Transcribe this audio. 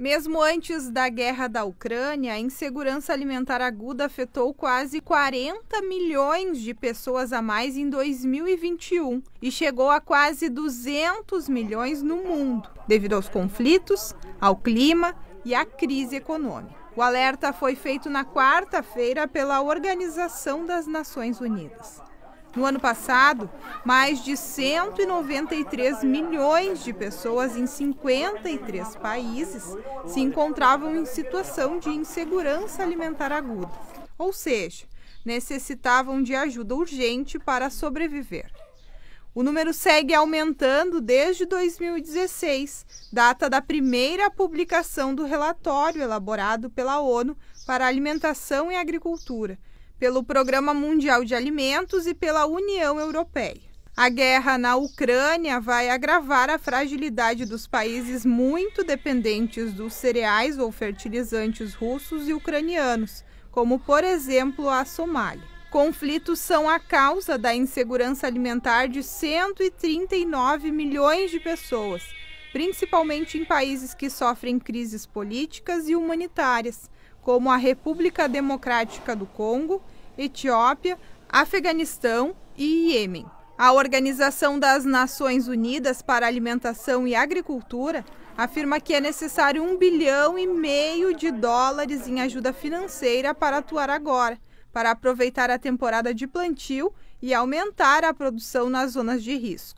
Mesmo antes da guerra da Ucrânia, a insegurança alimentar aguda afetou quase 40 milhões de pessoas a mais em 2021 e chegou a quase 200 milhões no mundo, devido aos conflitos, ao clima e à crise econômica. O alerta foi feito na quarta-feira pela Organização das Nações Unidas. No ano passado, mais de 193 milhões de pessoas em 53 países se encontravam em situação de insegurança alimentar aguda, ou seja, necessitavam de ajuda urgente para sobreviver. O número segue aumentando desde 2016, data da primeira publicação do relatório elaborado pela ONU para Alimentação e Agricultura, pelo Programa Mundial de Alimentos e pela União Europeia. A guerra na Ucrânia vai agravar a fragilidade dos países muito dependentes dos cereais ou fertilizantes russos e ucranianos, como por exemplo a Somália. Conflitos são a causa da insegurança alimentar de 139 milhões de pessoas, principalmente em países que sofrem crises políticas e humanitárias como a República Democrática do Congo, Etiópia, Afeganistão e Iêmen. A Organização das Nações Unidas para Alimentação e Agricultura afirma que é necessário um bilhão e meio de dólares em ajuda financeira para atuar agora, para aproveitar a temporada de plantio e aumentar a produção nas zonas de risco.